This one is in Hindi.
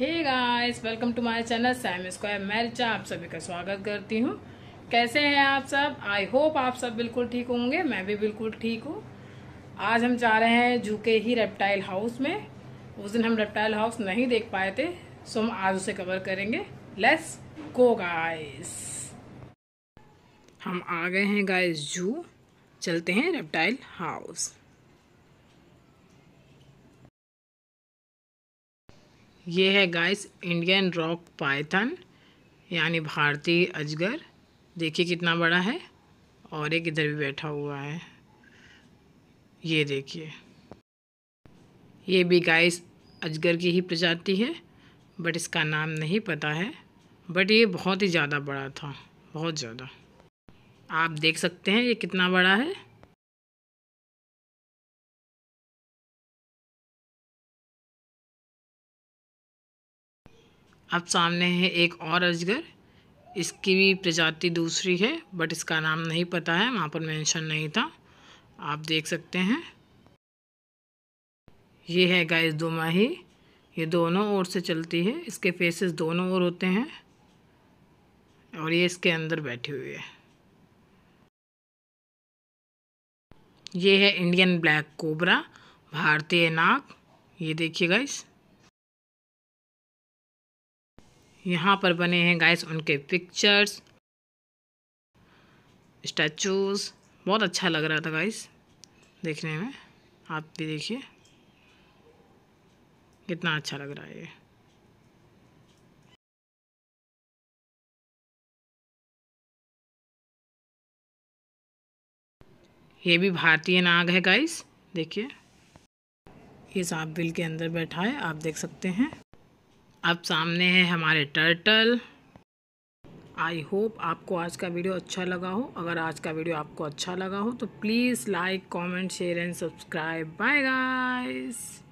hey guys welcome to my channel Sam square मैरिचा आप सभी का स्वागत करती हूँ कैसे हैं आप सब आई होप आप सब बिल्कुल ठीक होंगे मैं भी बिल्कुल ठीक हूँ आज हम जा रहे हैं जूके ही रेप्टाइल हाउस में उस दिन हम रेप्टाइल हाउस नहीं देख पाए थे सो हम आज उसे कवर करेंगे लेस गो गाइस हम आ गए हैं गाइस जू चलते हैं रेप्टाइल हाउस ये है गाइस इंडियन रॉक पाइथन यानी भारतीय अजगर देखिए कितना बड़ा है और एक इधर भी बैठा हुआ है ये देखिए ये भी गाइस अजगर की ही प्रजाति है बट इसका नाम नहीं पता है बट ये बहुत ही ज़्यादा बड़ा था बहुत ज़्यादा आप देख सकते हैं ये कितना बड़ा है अब सामने है एक और अजगर इसकी भी प्रजाति दूसरी है बट इसका नाम नहीं पता है वहाँ पर मेंशन नहीं था आप देख सकते हैं ये है गाइस माही ये दोनों ओर से चलती है इसके फेसेस दोनों ओर होते हैं और ये इसके अंदर बैठी हुई है ये है इंडियन ब्लैक कोबरा भारतीय नाग ये देखिए गाइस यहाँ पर बने हैं गाइस उनके पिक्चर्स स्टैचूज़ बहुत अच्छा लग रहा था गाइस देखने में आप भी देखिए कितना अच्छा लग रहा है ये ये भी भारतीय नाग है गाइस देखिए ये सांप बिल के अंदर बैठा है आप देख सकते हैं अब सामने है हमारे टर्टल आई होप आपको आज का वीडियो अच्छा लगा हो अगर आज का वीडियो आपको अच्छा लगा हो तो please like comment share and subscribe bye guys